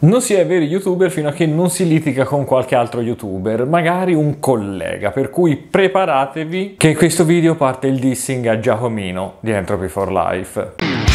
Non si è veri youtuber fino a che non si litiga con qualche altro youtuber, magari un collega, per cui preparatevi che in questo video parte il dissing a Giacomino di Entropy for Life.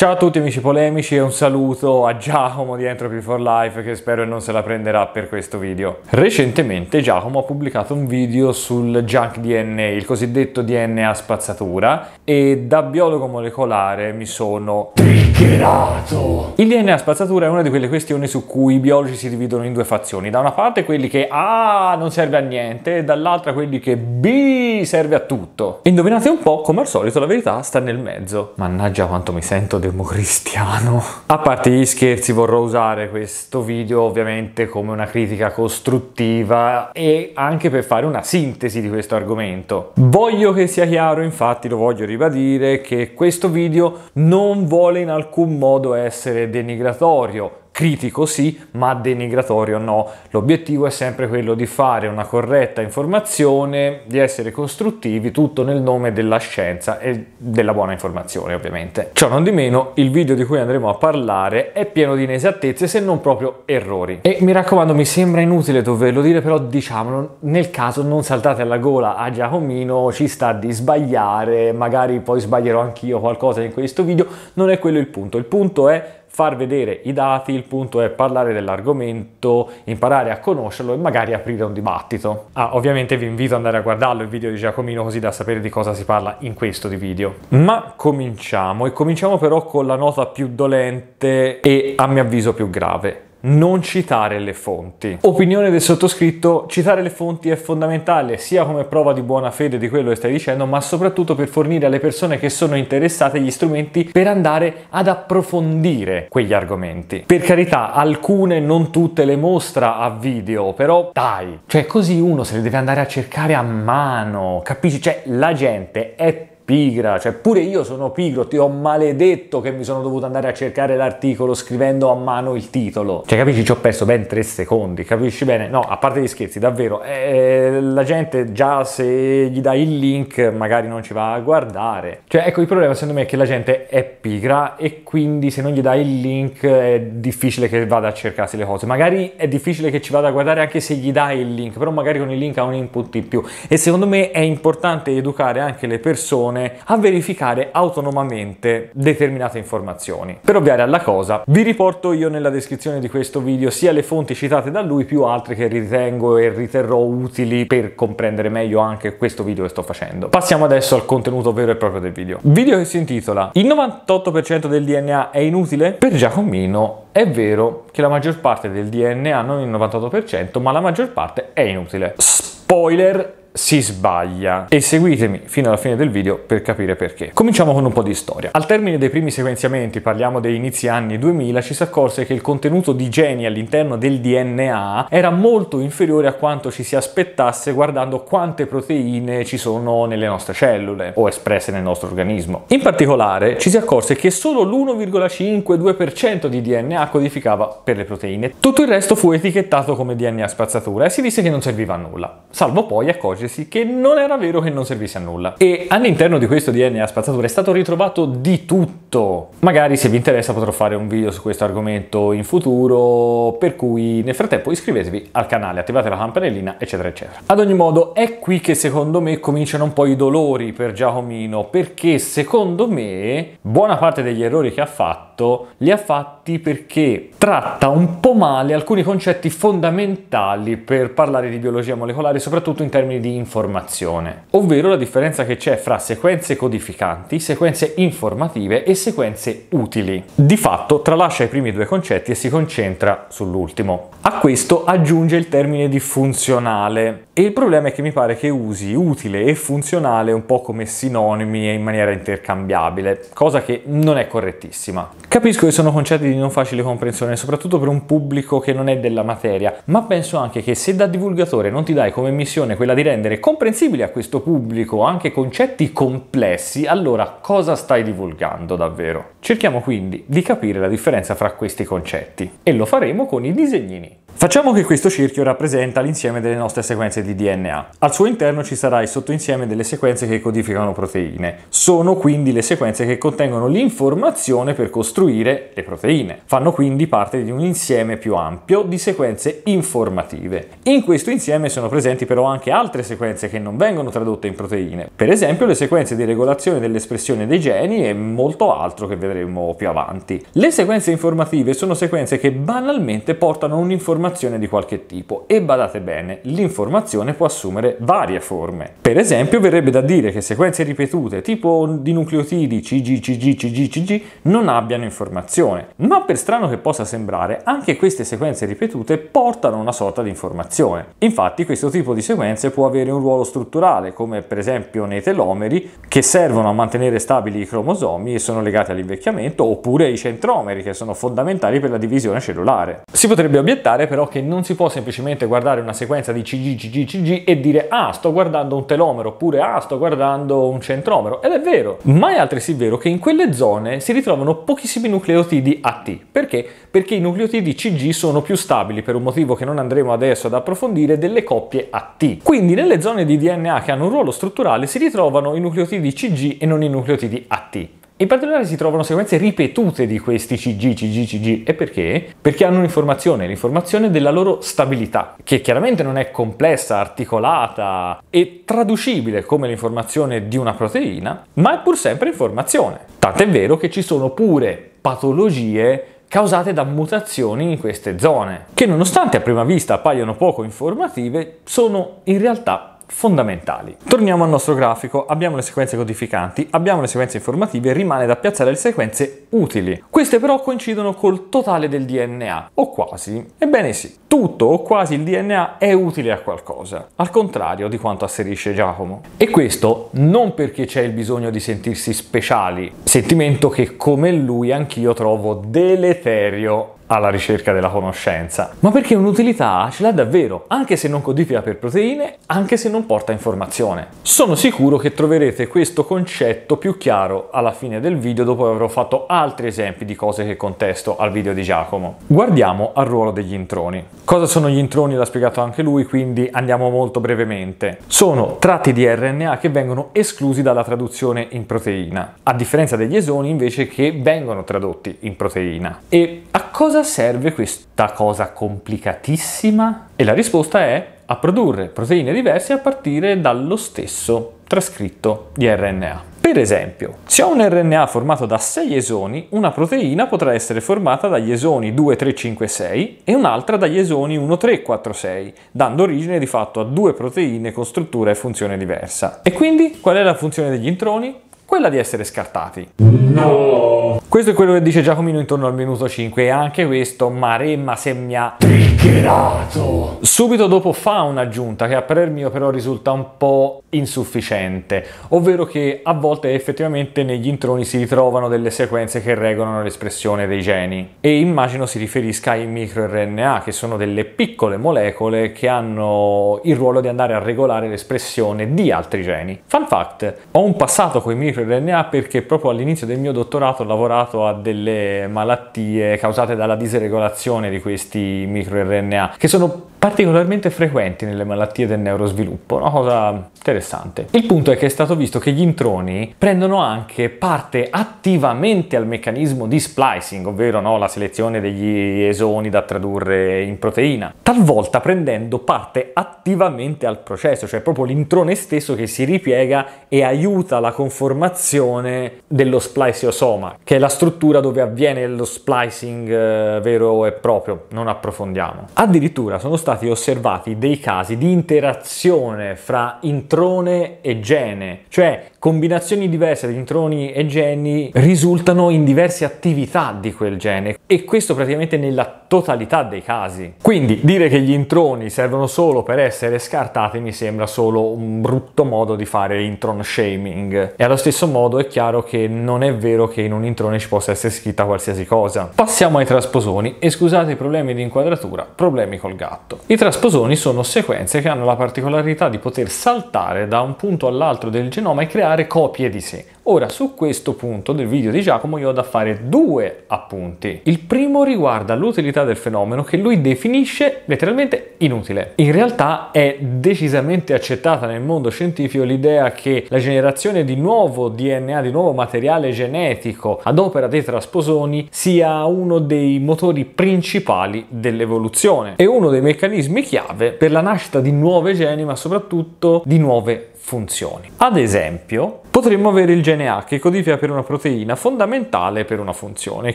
Ciao a tutti amici polemici e un saluto a Giacomo di Entropy for Life che spero non se la prenderà per questo video. Recentemente Giacomo ha pubblicato un video sul junk DNA, il cosiddetto DNA spazzatura e da biologo molecolare mi sono Hackerato! Il DNA spazzatura è una di quelle questioni su cui i biologi si dividono in due fazioni. Da una parte quelli che A non serve a niente, e dall'altra quelli che B serve a tutto. Indovinate un po', come al solito la verità sta nel mezzo. Mannaggia quanto mi sento democristiano. A parte gli scherzi vorrò usare questo video ovviamente come una critica costruttiva e anche per fare una sintesi di questo argomento. Voglio che sia chiaro, infatti lo voglio ribadire, che questo video non vuole in alcun alcun modo essere denigratorio critico sì, ma denigratorio no. L'obiettivo è sempre quello di fare una corretta informazione, di essere costruttivi, tutto nel nome della scienza e della buona informazione, ovviamente. Ciò non di meno, il video di cui andremo a parlare è pieno di inesattezze, se non proprio errori. E mi raccomando, mi sembra inutile doverlo dire, però diciamolo, nel caso non saltate alla gola a Giacomino, ci sta di sbagliare, magari poi sbaglierò anch'io qualcosa in questo video, non è quello il punto. Il punto è far vedere i dati, il punto è parlare dell'argomento, imparare a conoscerlo e magari aprire un dibattito. Ah, ovviamente vi invito ad andare a guardarlo il video di Giacomino così da sapere di cosa si parla in questo di video. Ma cominciamo e cominciamo però con la nota più dolente e a mio avviso più grave non citare le fonti. Opinione del sottoscritto, citare le fonti è fondamentale sia come prova di buona fede di quello che stai dicendo, ma soprattutto per fornire alle persone che sono interessate gli strumenti per andare ad approfondire quegli argomenti. Per carità, alcune, non tutte le mostra a video, però dai, cioè così uno se le deve andare a cercare a mano, capisci? Cioè la gente è pigra, cioè pure io sono pigro, ti ho maledetto che mi sono dovuto andare a cercare l'articolo scrivendo a mano il titolo. Cioè capisci, ci ho perso ben tre secondi, capisci bene? No, a parte gli scherzi, davvero, eh, la gente già se gli dai il link magari non ci va a guardare. Cioè ecco, il problema secondo me è che la gente è pigra e quindi se non gli dai il link è difficile che vada a cercarsi le cose. Magari è difficile che ci vada a guardare anche se gli dai il link, però magari con il link ha un input in più. E secondo me è importante educare anche le persone persone a verificare autonomamente determinate informazioni. Per ovviare alla cosa, vi riporto io nella descrizione di questo video sia le fonti citate da lui più altre che ritengo e riterrò utili per comprendere meglio anche questo video che sto facendo. Passiamo adesso al contenuto vero e proprio del video. Video che si intitola Il 98% del DNA è inutile? Per Giacomino è vero che la maggior parte del DNA, non il 98%, ma la maggior parte è inutile. Spoiler, si sbaglia e seguitemi fino alla fine del video per capire perché. Cominciamo con un po' di storia. Al termine dei primi sequenziamenti, parliamo dei inizi anni 2000, ci si accorse che il contenuto di geni all'interno del DNA era molto inferiore a quanto ci si aspettasse guardando quante proteine ci sono nelle nostre cellule o espresse nel nostro organismo. In particolare ci si accorse che solo l'1,52% di DNA codificava per le proteine. Tutto il resto fu etichettato come DNA spazzatura e si disse che non serviva a nulla, salvo poi accorgersi accorgersi che non era vero che non servisse a nulla. E all'interno di questo DNA spazzatura è stato ritrovato di tutto. Magari se vi interessa potrò fare un video su questo argomento in futuro, per cui nel frattempo iscrivetevi al canale, attivate la campanellina, eccetera, eccetera. Ad ogni modo è qui che secondo me cominciano un po' i dolori per Giacomino, perché secondo me buona parte degli errori che ha fatto fatto, li ha fatti perché tratta un po' male alcuni concetti fondamentali per parlare di biologia molecolare, soprattutto in termini di informazione, ovvero la differenza che c'è fra sequenze codificanti, sequenze informative e sequenze utili. Di fatto tralascia i primi due concetti e si concentra sull'ultimo. A questo aggiunge il termine di funzionale, e il problema è che mi pare che usi utile e funzionale un po' come sinonimi e in maniera intercambiabile, cosa che non è correttissima. Capisco che sono concetti di non facile comprensione, soprattutto per un pubblico che non è della materia, ma penso anche che se da divulgatore non ti dai come missione quella di rendere comprensibili a questo pubblico anche concetti complessi, allora cosa stai divulgando davvero? Cerchiamo quindi di capire la differenza fra questi concetti e lo faremo con i disegnini. Facciamo che questo cerchio rappresenta l'insieme delle nostre sequenze di di DNA. Al suo interno ci sarà il sottoinsieme delle sequenze che codificano proteine. Sono quindi le sequenze che contengono l'informazione per costruire le proteine. Fanno quindi parte di un insieme più ampio di sequenze informative. In questo insieme sono presenti però anche altre sequenze che non vengono tradotte in proteine, per esempio le sequenze di regolazione dell'espressione dei geni e molto altro che vedremo più avanti. Le sequenze informative sono sequenze che banalmente portano un'informazione di qualche tipo e badate bene, l'informazione trasformazione può assumere varie forme. Per esempio verrebbe da dire che sequenze ripetute tipo di nucleotidi CG, CG, CG, CG non abbiano informazione, ma per strano che possa sembrare anche queste sequenze ripetute portano una sorta di informazione. Infatti questo tipo di sequenze può avere un ruolo strutturale come per esempio nei telomeri che servono a mantenere stabili i cromosomi e sono legati all'invecchiamento oppure i centromeri che sono fondamentali per la divisione cellulare. Si potrebbe obiettare però che non si può semplicemente guardare una sequenza di CG, CG, CG, e dire ah sto guardando un telomero oppure ah sto guardando un centromero ed è vero, ma è altresì vero che in quelle zone si ritrovano pochissimi nucleotidi AT. Perché? Perché i nucleotidi CG sono più stabili per un motivo che non andremo adesso ad approfondire delle coppie AT. Quindi nelle zone di DNA che hanno un ruolo strutturale si ritrovano i nucleotidi CG e non i nucleotidi AT. In particolare si trovano sequenze ripetute di questi CG, CG, CG. E perché? Perché hanno un'informazione, l'informazione della loro stabilità, che chiaramente non è complessa, articolata e traducibile come l'informazione di una proteina, ma è pur sempre informazione. Tant'è vero che ci sono pure patologie causate da mutazioni in queste zone, che nonostante a prima vista appaiano poco informative, sono in realtà fondamentali. Torniamo al nostro grafico, abbiamo le sequenze codificanti, abbiamo le sequenze informative, rimane da piazzare le sequenze utili. Queste però coincidono col totale del DNA, o quasi. Ebbene sì, tutto o quasi il DNA è utile a qualcosa, al contrario di quanto asserisce Giacomo. E questo non perché c'è il bisogno di sentirsi speciali, sentimento che come lui anch'io trovo deleterio alla ricerca della conoscenza, ma perché un'utilità ce l'ha davvero, anche se non codifica per proteine, anche se non porta informazione. Sono sicuro che troverete questo concetto più chiaro alla fine del video dopo aver fatto altri esempi di cose che contesto al video di Giacomo. Guardiamo al ruolo degli introni. Cosa sono gli introni? L'ha spiegato anche lui, quindi andiamo molto brevemente. Sono tratti di RNA che vengono esclusi dalla traduzione in proteina, a differenza degli esoni invece che vengono tradotti in proteina. E cosa serve questa cosa complicatissima? E la risposta è a produrre proteine diverse a partire dallo stesso trascritto di RNA. Per esempio, se ho un RNA formato da 6 esoni, una proteina potrà essere formata dagli esoni 2, 3, 5, 6 e un'altra dagli esoni 1, 3, 4, 6, dando origine di fatto a due proteine con struttura e funzione diversa. E quindi qual è la funzione degli introni? quella di essere scartati. No! Questo è quello che dice Giacomino intorno al minuto 5 e anche questo Maremma se semia Hackerato! Subito dopo fa un'aggiunta che a parer mio però risulta un po' insufficiente, ovvero che a volte effettivamente negli introni si ritrovano delle sequenze che regolano l'espressione dei geni e immagino si riferisca ai microRNA che sono delle piccole molecole che hanno il ruolo di andare a regolare l'espressione di altri geni. Fun fact, ho un passato con i microRNA perché proprio all'inizio del mio dottorato ho lavorato a delle malattie causate dalla disregolazione di questi microRNA RNA, che sono particolarmente frequenti nelle malattie del neurosviluppo, una cosa interessante. Il punto è che è stato visto che gli introni prendono anche parte attivamente al meccanismo di splicing, ovvero no, la selezione degli esoni da tradurre in proteina, talvolta prendendo parte attivamente al processo, cioè proprio l'introne stesso che si ripiega e aiuta la conformazione dello spliceosoma, che è la struttura dove avviene lo splicing eh, vero e proprio, non approfondiamo. Addirittura sono stati stati osservati dei casi di interazione fra introne e gene, cioè combinazioni diverse di introni e geni risultano in diverse attività di quel gene e questo praticamente nella totalità dei casi. Quindi dire che gli introni servono solo per essere scartati mi sembra solo un brutto modo di fare intron shaming e allo stesso modo è chiaro che non è vero che in un introne ci possa essere scritta qualsiasi cosa. Passiamo ai trasposoni e scusate i problemi di inquadratura, problemi col gatto. I trasposoni sono sequenze che hanno la particolarità di poter saltare da un punto all'altro del genoma e creare creare copie di sé. Ora, su questo punto del video di Giacomo io ho da fare due appunti. Il primo riguarda l'utilità del fenomeno che lui definisce letteralmente inutile. In realtà è decisamente accettata nel mondo scientifico l'idea che la generazione di nuovo DNA, di nuovo materiale genetico ad opera dei trasposoni sia uno dei motori principali dell'evoluzione e uno dei meccanismi chiave per la nascita di nuove geni, ma soprattutto di nuove funzioni. Ad esempio, potremmo avere il gene A che codifica per una proteina fondamentale per una funzione,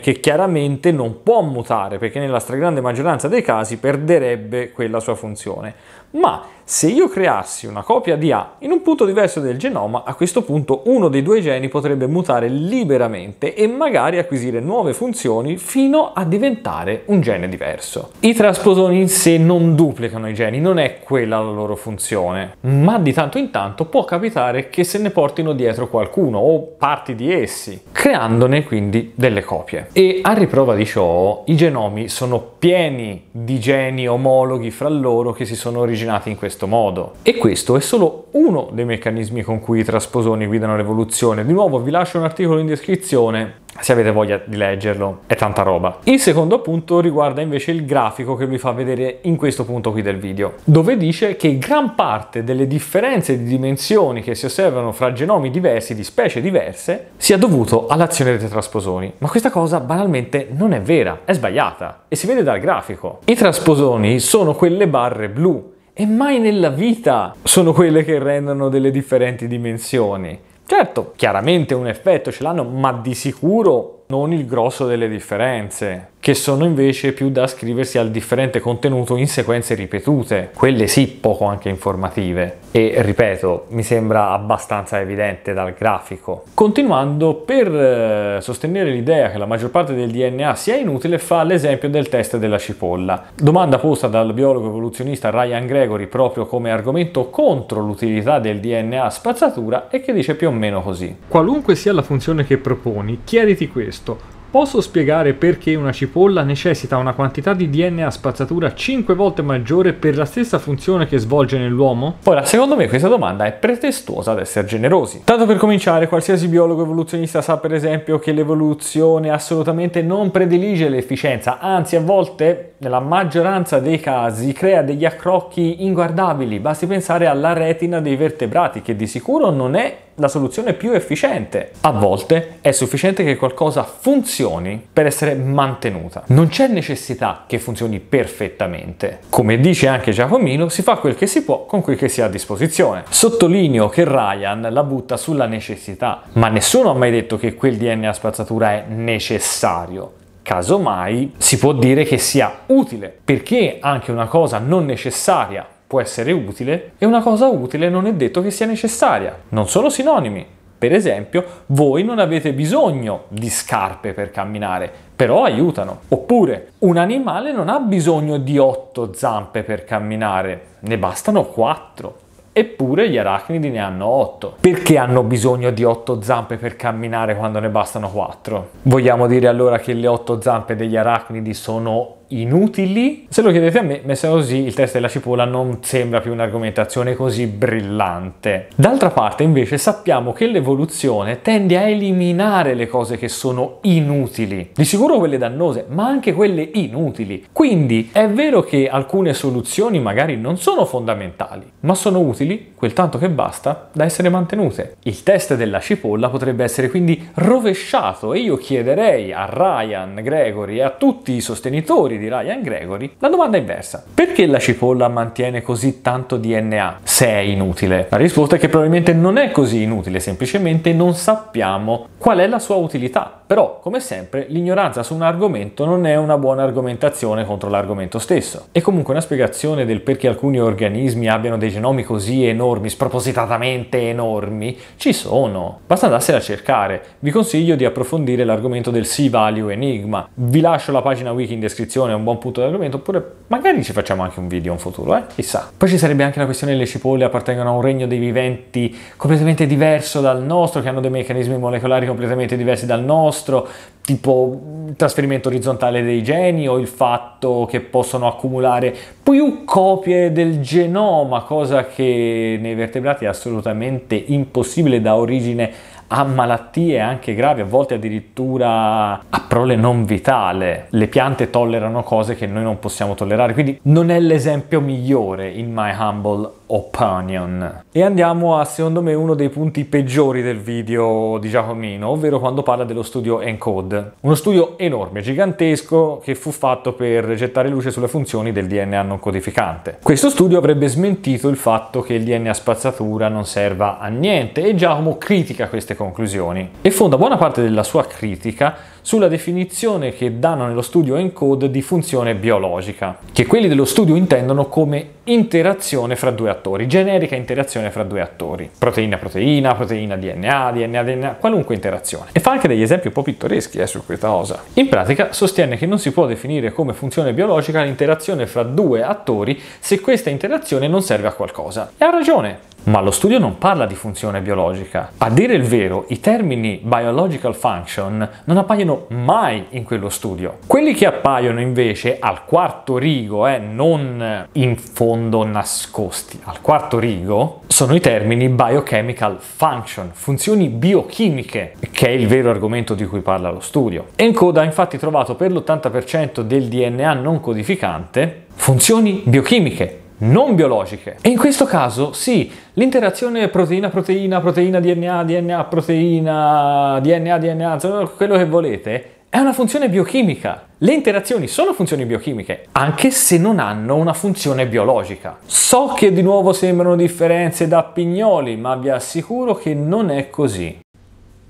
che chiaramente non può mutare perché nella stragrande maggioranza dei casi perderebbe quella sua funzione. Ma se io creassi una copia di A in un punto diverso del genoma, a questo punto uno dei due geni potrebbe mutare liberamente e magari acquisire nuove funzioni fino a diventare un gene diverso. I trasposoni in sé non duplicano i geni, non è quella la loro funzione, ma di tanto in tanto può capitare che se ne portino dietro qualcuno o parti di essi, creandone quindi delle copie. E a riprova di ciò, i genomi sono pieni di geni omologhi fra loro che si sono originati in questo modo. E questo è solo uno dei meccanismi con cui i trasposoni guidano l'evoluzione. Di nuovo vi lascio un articolo in descrizione se avete voglia di leggerlo è tanta roba. Il secondo punto riguarda invece il grafico che lui fa vedere in questo punto qui del video, dove dice che gran parte delle differenze di dimensioni che si osservano fra genomi diversi di specie diverse sia dovuto all'azione dei trasposoni. Ma questa cosa banalmente non è vera, è sbagliata e si vede dal grafico. I trasposoni sono quelle barre blu e mai nella vita sono quelle che rendono delle differenti dimensioni. Certo, chiaramente un effetto ce l'hanno, ma di sicuro non il grosso delle differenze che sono invece più da ascriversi al differente contenuto in sequenze ripetute, quelle sì poco anche informative e ripeto mi sembra abbastanza evidente dal grafico. Continuando per eh, sostenere l'idea che la maggior parte del DNA sia inutile fa l'esempio del test della cipolla, domanda posta dal biologo evoluzionista Ryan Gregory proprio come argomento contro l'utilità del DNA spazzatura e che dice più o meno così. Qualunque sia la funzione che proponi, chiediti questo Posso spiegare perché una cipolla necessita una quantità di DNA spazzatura 5 volte maggiore per la stessa funzione che svolge nell'uomo? Ora, secondo me questa domanda è pretestuosa ad essere generosi. Tanto per cominciare, qualsiasi biologo evoluzionista sa per esempio che l'evoluzione assolutamente non predilige l'efficienza, anzi a volte, nella maggioranza dei casi, crea degli accrocchi inguardabili. Basti pensare alla retina dei vertebrati, che di sicuro non è la soluzione più efficiente. A volte è sufficiente che qualcosa funzioni per essere mantenuta. Non c'è necessità che funzioni perfettamente. Come dice anche Giacomino, si fa quel che si può con quel che si ha a disposizione. Sottolineo che Ryan la butta sulla necessità, ma nessuno ha mai detto che quel DNA spazzatura è necessario casomai si può dire che sia utile, perché anche una cosa non necessaria può essere utile e una cosa utile non è detto che sia necessaria. Non sono sinonimi. Per esempio, voi non avete bisogno di scarpe per camminare, però aiutano. Oppure, un animale non ha bisogno di otto zampe per camminare, ne bastano quattro. Eppure gli arachnidi ne hanno otto. Perché hanno bisogno di otto zampe per camminare quando ne bastano quattro? Vogliamo dire allora che le otto zampe degli arachnidi sono inutili. Se lo chiedete a me, messa così, il test della cipolla non sembra più un'argomentazione così brillante. D'altra parte, invece, sappiamo che l'evoluzione tende a eliminare le cose che sono inutili, di sicuro quelle dannose, ma anche quelle inutili. Quindi è vero che alcune soluzioni magari non sono fondamentali, ma sono utili, quel tanto che basta, da essere mantenute. Il test della cipolla potrebbe essere quindi rovesciato e io chiederei a Ryan, Gregory e a tutti i sostenitori lavori di Ryan Gregory, la domanda è inversa. Perché la cipolla mantiene così tanto DNA se è inutile? La risposta è che probabilmente non è così inutile, semplicemente non sappiamo qual è la sua utilità. Però, come sempre, l'ignoranza su un argomento non è una buona argomentazione contro l'argomento stesso. E comunque una spiegazione del perché alcuni organismi abbiano dei genomi così enormi, spropositatamente enormi, ci sono. Basta andarsela a cercare. Vi consiglio di approfondire l'argomento del Sea Value Enigma. Vi lascio la pagina wiki in descrizione discussione, un buon punto di argomento, oppure magari ci facciamo anche un video in futuro, eh? chissà. Poi ci sarebbe anche la questione delle cipolle appartengono a un regno dei viventi completamente diverso dal nostro, che hanno dei meccanismi molecolari completamente diversi dal nostro, tipo il trasferimento orizzontale dei geni o il fatto che possono accumulare più copie del genoma, cosa che nei vertebrati è assolutamente impossibile da origine a malattie anche gravi, a volte addirittura a prole non vitale. Le piante tollerano cose che noi non possiamo tollerare, quindi non è l'esempio migliore in my humble Opinion. E andiamo a, secondo me, uno dei punti peggiori del video di Giacomino, ovvero quando parla dello studio Encode. Uno studio enorme, gigantesco, che fu fatto per gettare luce sulle funzioni del DNA non codificante. Questo studio avrebbe smentito il fatto che il DNA spazzatura non serva a niente e Giacomo critica queste conclusioni e fonda buona parte della sua critica sulla definizione che danno nello studio ENCODE di funzione biologica, che quelli dello studio intendono come interazione fra due attori, generica interazione fra due attori, proteina-proteina, proteina-DNA, DNA-DNA, qualunque interazione. E fa anche degli esempi un po' pittoreschi eh, su questa cosa. In pratica sostiene che non si può definire come funzione biologica l'interazione fra due attori se questa interazione non serve a qualcosa. E ha ragione, ma lo studio non parla di funzione biologica. A dire il vero, i termini biological function non appaiono mai in quello studio. Quelli che appaiono invece al quarto rigo, eh, non in fondo nascosti, al quarto rigo, sono i termini biochemical function, funzioni biochimiche, che è il vero argomento di cui parla lo studio. Encoda ha infatti trovato per l'80% del DNA non codificante funzioni biochimiche, non biologiche. E in questo caso sì, l'interazione proteina-proteina, proteina-DNA, DNA-proteina, DNA-DNA, quello che volete, è una funzione biochimica. Le interazioni sono funzioni biochimiche, anche se non hanno una funzione biologica. So che di nuovo sembrano differenze da pignoli, ma vi assicuro che non è così.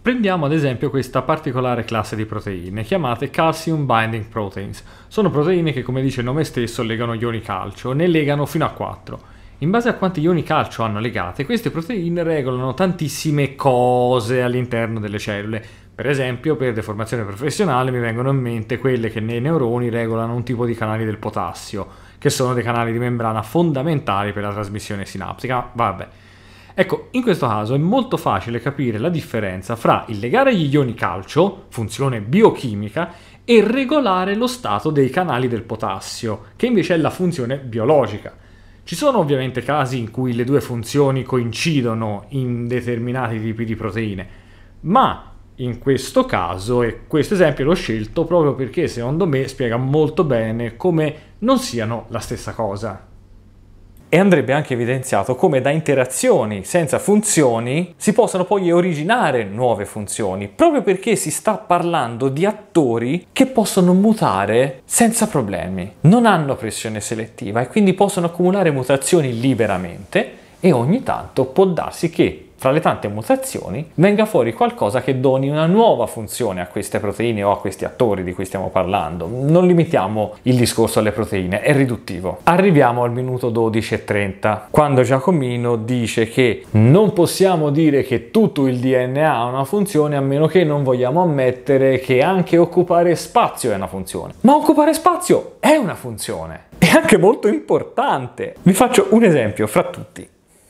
Prendiamo ad esempio questa particolare classe di proteine, chiamate calcium binding proteins. Sono proteine che, come dice il nome stesso, legano ioni calcio, ne legano fino a 4. In base a quanti ioni calcio hanno legate, queste proteine regolano tantissime cose all'interno delle cellule. Per esempio, per deformazione professionale mi vengono in mente quelle che nei neuroni regolano un tipo di canali del potassio, che sono dei canali di membrana fondamentali per la trasmissione sinaptica. Vabbè. Ecco, in questo caso è molto facile capire la differenza fra il legare gli ioni calcio, funzione biochimica, e regolare lo stato dei canali del potassio, che invece è la funzione biologica. Ci sono ovviamente casi in cui le due funzioni coincidono in determinati tipi di proteine, ma in questo caso, e questo esempio l'ho scelto proprio perché secondo me spiega molto bene come non siano la stessa cosa. E andrebbe anche evidenziato come da interazioni senza funzioni si possano poi originare nuove funzioni, proprio perché si sta parlando di attori che possono mutare senza problemi, non hanno pressione selettiva e quindi possono accumulare mutazioni liberamente e ogni tanto può darsi che fra le tante mutazioni, venga fuori qualcosa che doni una nuova funzione a queste proteine o a questi attori di cui stiamo parlando. Non limitiamo il discorso alle proteine, è riduttivo. Arriviamo al minuto 12 e 30, quando Giacomino dice che non possiamo dire che tutto il DNA ha una funzione a meno che non vogliamo ammettere che anche occupare spazio è una funzione. Ma occupare spazio è una funzione! È anche molto importante. Vi faccio un esempio fra tutti.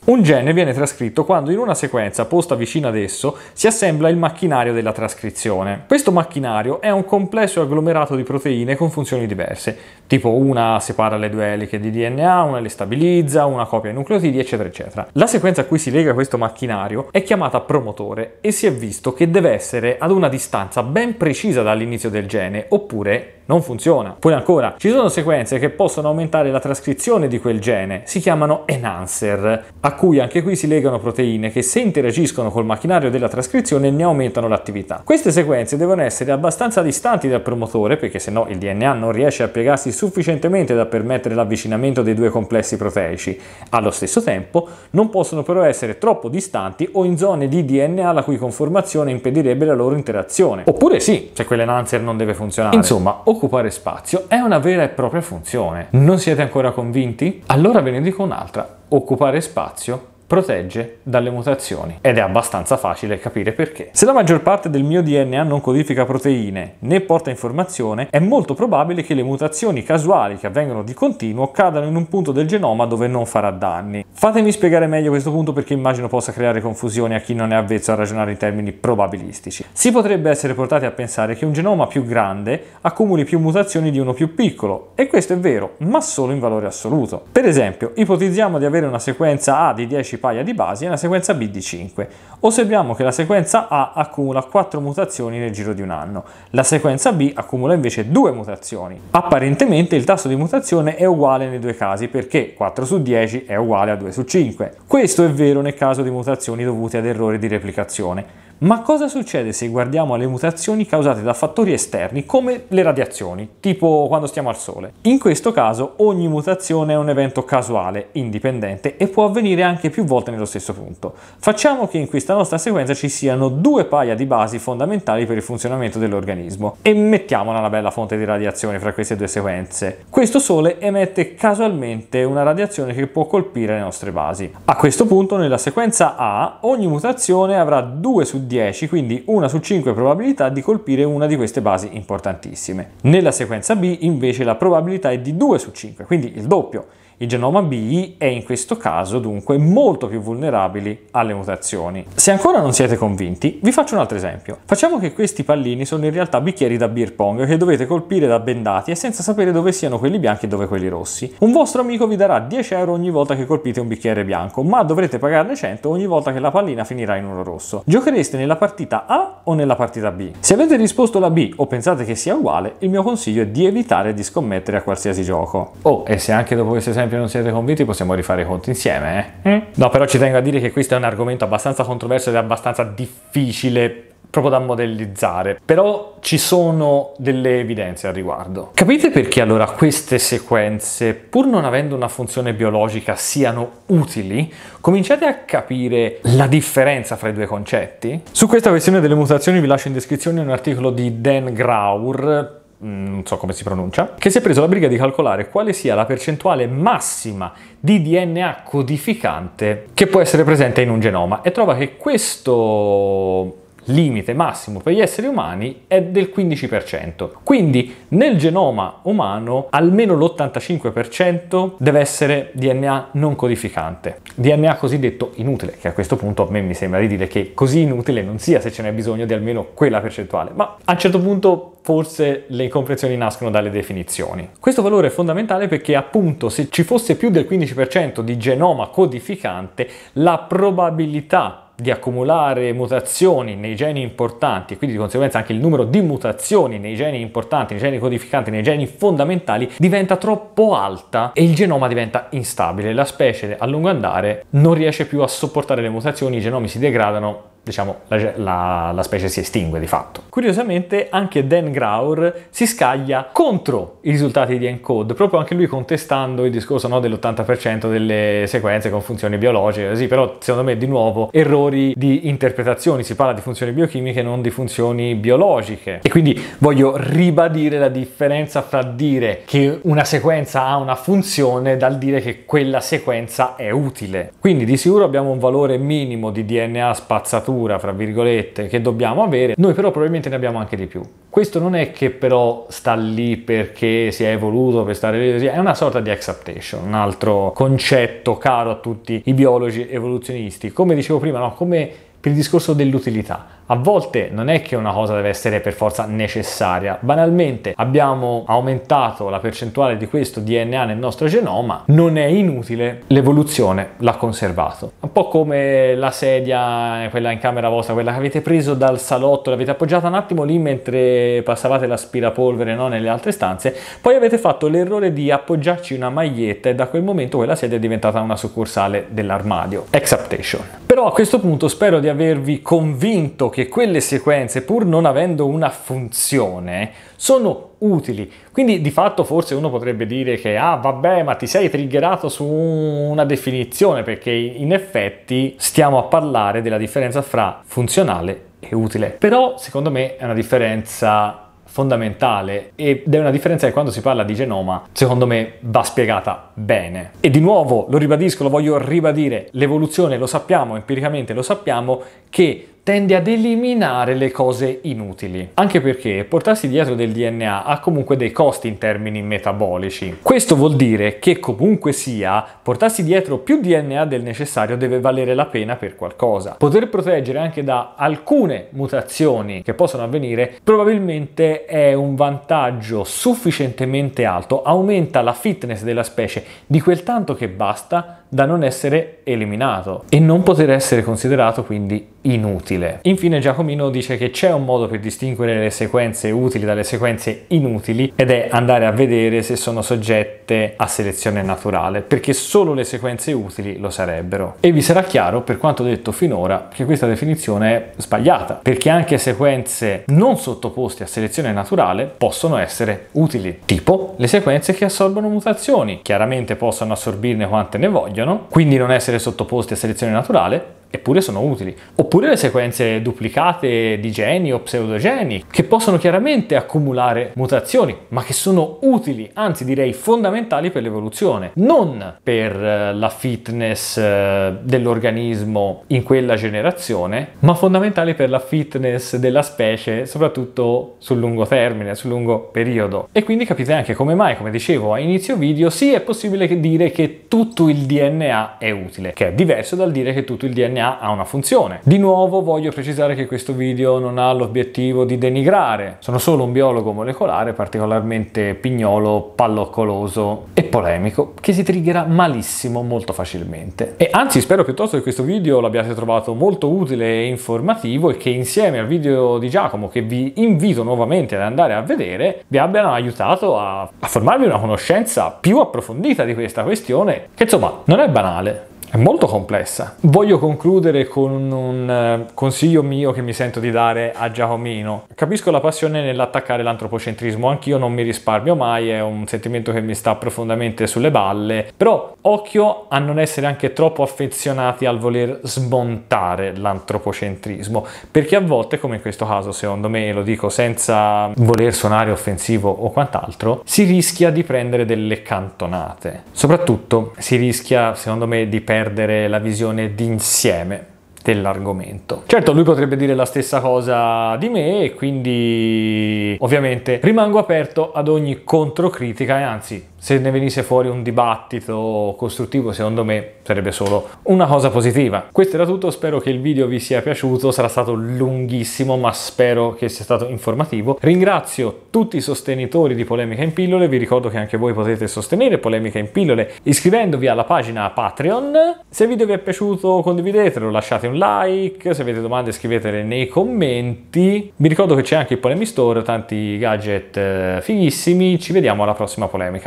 Un gene viene trascritto quando in una sequenza posta vicino ad esso si assembla il macchinario della trascrizione. Questo macchinario è un complesso agglomerato di proteine con funzioni diverse, tipo una separa le due eliche di DNA, una le stabilizza, una copia i nucleotidi, eccetera, eccetera. La sequenza a cui si lega questo macchinario è chiamata promotore e si è visto che deve essere ad una distanza ben precisa dall'inizio del gene, oppure non funziona. Poi ancora, ci sono sequenze che possono aumentare la trascrizione di quel gene, si chiamano enhancer, a cui anche qui si legano proteine che se interagiscono col macchinario della trascrizione ne aumentano l'attività. Queste sequenze devono essere abbastanza distanti dal promotore perché sennò il DNA non riesce a piegarsi sufficientemente da permettere l'avvicinamento dei due complessi proteici. Allo stesso tempo non possono però essere troppo distanti o in zone di DNA la cui conformazione impedirebbe la loro interazione. Oppure sì, se quell'enhancer non deve funzionare. Insomma, o occupare spazio è una vera e propria funzione. Non siete ancora convinti? Allora ve ne dico un'altra. Occupare spazio protegge dalle mutazioni ed è abbastanza facile capire perché. Se la maggior parte del mio DNA non codifica proteine né porta informazione, è molto probabile che le mutazioni casuali che avvengono di continuo cadano in un punto del genoma dove non farà danni. Fatemi spiegare meglio questo punto perché immagino possa creare confusione a chi non è avvezzo a ragionare in termini probabilistici. Si potrebbe essere portati a pensare che un genoma più grande accumuli più mutazioni di uno più piccolo e questo è vero, ma solo in valore assoluto. Per esempio, ipotizziamo di avere una sequenza A di 10 10 paia di basi e una sequenza B di 5. Osserviamo che la sequenza A accumula 4 mutazioni nel giro di un anno, la sequenza B accumula invece 2 mutazioni. Apparentemente il tasso di mutazione è uguale nei due casi perché 4 su 10 è uguale a 2 su 5. Questo è vero nel caso di mutazioni dovute ad errori di replicazione. Ma cosa succede se guardiamo alle mutazioni causate da fattori esterni come le radiazioni, tipo quando stiamo al sole? In questo caso ogni mutazione è un evento casuale, indipendente e può avvenire anche più volte nello stesso punto. Facciamo che in questa nostra sequenza ci siano due paia di basi fondamentali per il funzionamento dell'organismo e mettiamola una bella fonte di radiazione fra queste due sequenze. Questo sole emette casualmente una radiazione che può colpire le nostre basi. A questo punto nella sequenza A ogni mutazione avrà 2 su 10, quindi una su 5 probabilità di colpire una di queste basi importantissime. Nella sequenza B invece la probabilità è di 2 su 5, quindi il doppio. Il genoma B è in questo caso dunque molto più vulnerabile alle mutazioni. Se ancora non siete convinti, vi faccio un altro esempio. Facciamo che questi pallini sono in realtà bicchieri da beer pong che dovete colpire da bendati e senza sapere dove siano quelli bianchi e dove quelli rossi. Un vostro amico vi darà 10 euro ogni volta che colpite un bicchiere bianco, ma dovrete pagarne 100 ogni volta che la pallina finirà in uno rosso. Giochereste nella partita A o nella partita B? Se avete risposto la B o pensate che sia uguale, il mio consiglio è di evitare di scommettere a qualsiasi gioco. Oh, e se anche dopo queste 6 esempio non siete convinti possiamo rifare i conti insieme, eh? Mm? No, però ci tengo a dire che questo è un argomento abbastanza controverso ed abbastanza difficile proprio da modellizzare, però ci sono delle evidenze al riguardo. Capite perché allora queste sequenze, pur non avendo una funzione biologica, siano utili? Cominciate a capire la differenza fra i due concetti? Su questa questione delle mutazioni vi lascio in descrizione un articolo di Dan Graur Mm, non so come si pronuncia, che si è preso la briga di calcolare quale sia la percentuale massima di DNA codificante che può essere presente in un genoma e trova che questo limite massimo per gli esseri umani è del 15%. Quindi nel genoma umano almeno l'85% deve essere DNA non codificante, DNA cosiddetto inutile, che a questo punto a me mi sembra di dire che così inutile non sia se ce n'è bisogno di almeno quella percentuale, ma a un certo punto forse le incomprensioni nascono dalle definizioni. Questo valore è fondamentale perché appunto se ci fosse più del 15% di genoma codificante, la probabilità di accumulare mutazioni nei geni importanti e quindi di conseguenza anche il numero di mutazioni nei geni importanti, nei geni codificanti, nei geni fondamentali diventa troppo alta e il genoma diventa instabile. La specie a lungo andare non riesce più a sopportare le mutazioni, i genomi si degradano diciamo, la, la, la, specie si estingue di fatto. Curiosamente anche Dan Graur si scaglia contro i risultati di ENCODE, proprio anche lui contestando il discorso no, dell'80% delle sequenze con funzioni biologiche, così, però secondo me di nuovo errori di interpretazioni, si parla di funzioni biochimiche non di funzioni biologiche. E quindi voglio ribadire la differenza fra dire che una sequenza ha una funzione dal dire che quella sequenza è utile. Quindi di sicuro abbiamo un valore minimo di DNA spazzatura natura, fra virgolette, che dobbiamo avere, noi però probabilmente ne abbiamo anche di più. Questo non è che però sta lì perché si è evoluto per stare lì, è una sorta di acceptation, un altro concetto caro a tutti i biologi evoluzionisti. Come dicevo prima, no? come per il discorso dell'utilità a volte non è che una cosa deve essere per forza necessaria, banalmente abbiamo aumentato la percentuale di questo DNA nel nostro genoma, non è inutile, l'evoluzione l'ha conservato. Un po' come la sedia, eh, quella in camera vostra, quella che avete preso dal salotto, l'avete appoggiata un attimo lì mentre passavate l'aspirapolvere no? nelle altre stanze, poi avete fatto l'errore di appoggiarci una maglietta e da quel momento quella sedia è diventata una succursale dell'armadio. Exaptation. Però a questo punto spero di avervi convinto che quelle sequenze, pur non avendo una funzione, sono utili. Quindi di fatto forse uno potrebbe dire che ah vabbè ma ti sei triggerato su una definizione perché in effetti stiamo a parlare della differenza fra funzionale e utile. Però secondo me è una differenza fondamentale ed è una differenza che quando si parla di genoma secondo me va spiegata bene. E di nuovo lo ribadisco, lo voglio ribadire, l'evoluzione lo sappiamo, empiricamente lo sappiamo, che tende ad eliminare le cose inutili. Anche perché portarsi dietro del DNA ha comunque dei costi in termini metabolici. Questo vuol dire che comunque sia, portarsi dietro più DNA del necessario deve valere la pena per qualcosa. Poter proteggere anche da alcune mutazioni che possono avvenire probabilmente è un vantaggio sufficientemente alto, aumenta la fitness della specie di quel tanto che basta da non essere eliminato e non poter essere considerato quindi inutile. Infine Giacomino dice che c'è un modo per distinguere le sequenze utili dalle sequenze inutili ed è andare a vedere se sono soggette a selezione naturale, perché solo le sequenze utili lo sarebbero. E vi sarà chiaro, per quanto detto finora, che questa definizione è sbagliata, perché anche sequenze non sottoposte a selezione naturale possono essere utili, tipo le sequenze che assorbono mutazioni, chiaramente possono assorbirne quante ne vogliono vogliono, quindi non essere sottoposti a selezione naturale eppure sono utili. Oppure le sequenze duplicate di geni o pseudogeni, che possono chiaramente accumulare mutazioni, ma che sono utili, anzi direi fondamentali per l'evoluzione, non per eh, la fitness eh, dell'organismo in quella generazione, ma fondamentali per la fitness della specie, soprattutto sul lungo termine, sul lungo periodo. E quindi capite anche come mai, come dicevo a inizio video, sì è possibile dire che tutto il DNA è utile, che è diverso dal dire che tutto il DNA DNA ha una funzione. Di nuovo voglio precisare che questo video non ha l'obiettivo di denigrare, sono solo un biologo molecolare particolarmente pignolo, palloccoloso e polemico che si triggera malissimo molto facilmente. E anzi spero piuttosto che questo video l'abbiate trovato molto utile e informativo e che insieme al video di Giacomo che vi invito nuovamente ad andare a vedere vi abbiano aiutato a, a formarvi una conoscenza più approfondita di questa questione che insomma non è banale è molto complessa. Voglio concludere con un eh, consiglio mio che mi sento di dare a Giacomino. Capisco la passione nell'attaccare l'antropocentrismo, anch'io non mi risparmio mai, è un sentimento che mi sta profondamente sulle balle, però occhio a non essere anche troppo affezionati al voler smontare l'antropocentrismo, perché a volte, come in questo caso secondo me, lo dico senza voler suonare offensivo o quant'altro, si rischia di prendere delle cantonate. Soprattutto si rischia, secondo me, di perdere perdere la visione d'insieme dell'argomento. Certo, lui potrebbe dire la stessa cosa di me e quindi ovviamente rimango aperto ad ogni controcritica e anzi se ne venisse fuori un dibattito costruttivo, secondo me sarebbe solo una cosa positiva. Questo era tutto, spero che il video vi sia piaciuto, sarà stato lunghissimo, ma spero che sia stato informativo. Ringrazio tutti i sostenitori di Polemica in Pillole, vi ricordo che anche voi potete sostenere Polemica in Pillole iscrivendovi alla pagina Patreon. Se il video vi è piaciuto condividetelo, lasciate un like, se avete domande scrivetele nei commenti. Vi ricordo che c'è anche il Polemi Store, tanti gadget eh, fighissimi, ci vediamo alla prossima polemica.